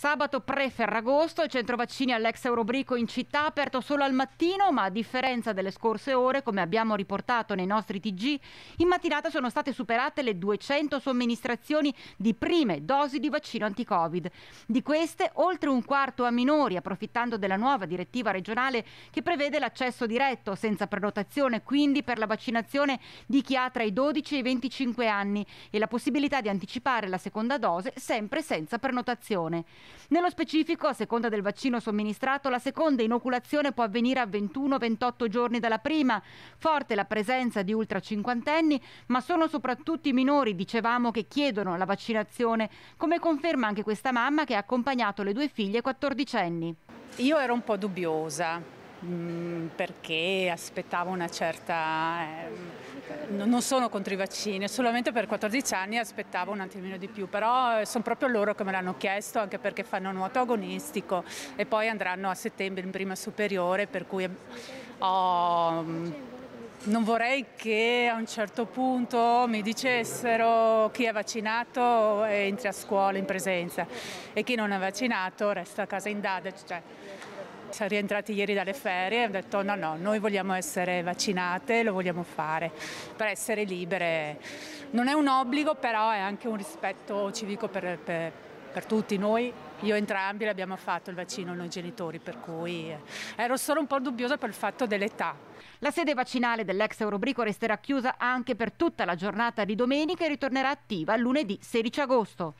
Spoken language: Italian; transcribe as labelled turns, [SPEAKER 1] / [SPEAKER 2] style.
[SPEAKER 1] Sabato pre-Ferragosto il centro vaccini all'ex Eurobrico in città aperto solo al mattino, ma a differenza delle scorse ore, come abbiamo riportato nei nostri TG, in mattinata sono state superate le 200 somministrazioni di prime dosi di vaccino anti-Covid. Di queste, oltre un quarto a minori, approfittando della nuova direttiva regionale che prevede l'accesso diretto senza prenotazione, quindi per la vaccinazione di chi ha tra i 12 e i 25 anni e la possibilità di anticipare la seconda dose sempre senza prenotazione. Nello specifico, a seconda del vaccino somministrato, la seconda inoculazione può avvenire a 21-28 giorni dalla prima. Forte la presenza di ultra cinquantenni, ma sono soprattutto i minori, dicevamo, che chiedono la vaccinazione, come conferma anche questa mamma che ha accompagnato le due figlie quattordicenni.
[SPEAKER 2] Io ero un po' dubbiosa Mm, perché aspettavo una certa... Eh, non sono contro i vaccini, solamente per 14 anni aspettavo un attimino di più, però eh, sono proprio loro che me l'hanno chiesto, anche perché fanno nuoto agonistico e poi andranno a settembre in prima superiore, per cui ehm, ho... Mm, non vorrei che a un certo punto mi dicessero chi è vaccinato entri a scuola in presenza e chi non è vaccinato resta a casa in dada. Cioè. Siamo rientrati ieri dalle ferie e ho detto no, no, noi vogliamo essere vaccinate, lo vogliamo fare per essere libere. Non è un obbligo, però è anche un rispetto civico per, per, per tutti noi. Io entrambi l'abbiamo fatto il vaccino noi genitori, per cui eh, ero solo un po' dubbiosa per il
[SPEAKER 1] fatto dell'età. La sede vaccinale dell'ex Eurobrico resterà chiusa anche per tutta la giornata di domenica e ritornerà attiva lunedì 16 agosto.